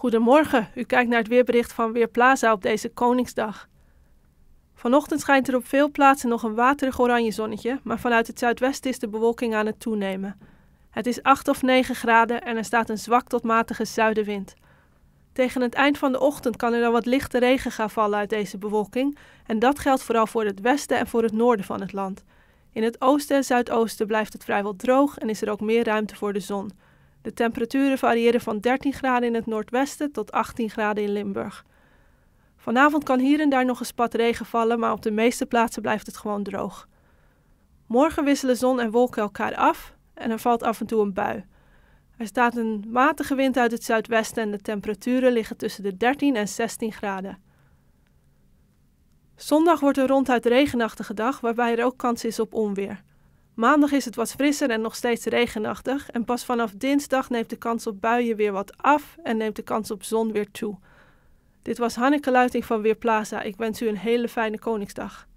Goedemorgen, u kijkt naar het weerbericht van Weerplaza op deze Koningsdag. Vanochtend schijnt er op veel plaatsen nog een waterig oranje zonnetje, maar vanuit het zuidwesten is de bewolking aan het toenemen. Het is 8 of 9 graden en er staat een zwak tot matige zuidenwind. Tegen het eind van de ochtend kan er dan wat lichte regen gaan vallen uit deze bewolking en dat geldt vooral voor het westen en voor het noorden van het land. In het oosten en zuidoosten blijft het vrijwel droog en is er ook meer ruimte voor de zon. De temperaturen variëren van 13 graden in het noordwesten tot 18 graden in Limburg. Vanavond kan hier en daar nog een spat regen vallen, maar op de meeste plaatsen blijft het gewoon droog. Morgen wisselen zon en wolken elkaar af en er valt af en toe een bui. Er staat een matige wind uit het zuidwesten en de temperaturen liggen tussen de 13 en 16 graden. Zondag wordt een ronduit regenachtige dag waarbij er ook kans is op onweer. Maandag is het wat frisser en nog steeds regenachtig. En pas vanaf dinsdag neemt de kans op buien weer wat af en neemt de kans op zon weer toe. Dit was Hanneke Luiting van Weerplaza. Ik wens u een hele fijne Koningsdag.